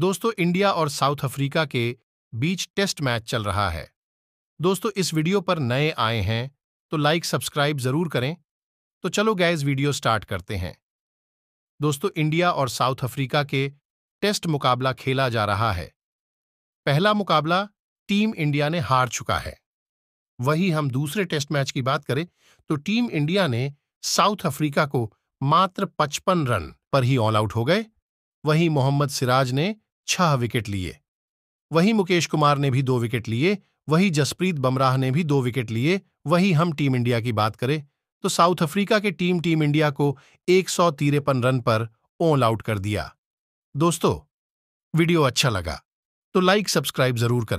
दोस्तों इंडिया और south Africa के बीच टेस्ट मैच चल रहा है दोस्तों इस वीडियो पर नए आए हैं तो लाइक सब्सक्राइब जरूर करें तो चलो गैस वीडियो स्टार्ट करते हैं दोस्तों इंडिया और साउथ अफ्रीका के टेस्ट मुकाबला खेला जा रहा है पहला मुकाबला टीम इंडिया ने हार चुका है वही हम दूसरे टेस्ट मैच की बात करें तो टीम इंडिया ने साउथ अफ्रीका को मात्र 55 रन पर ही ऑल आउट हो गए वहीं मोहम्मद सिराज ने छह विकेट लिए वहीं मुकेश कुमार ने भी दो विकेट लिए वहीं जसप्रीत बमराह ने भी दो विकेट लिए वहीं हम टीम इंडिया की बात करें तो साउथ अफ्रीका के टीम टीम इंडिया को एक रन पर ओल आउट कर दिया दोस्तों वीडियो अच्छा लगा तो लाइक सब्सक्राइब जरूर करें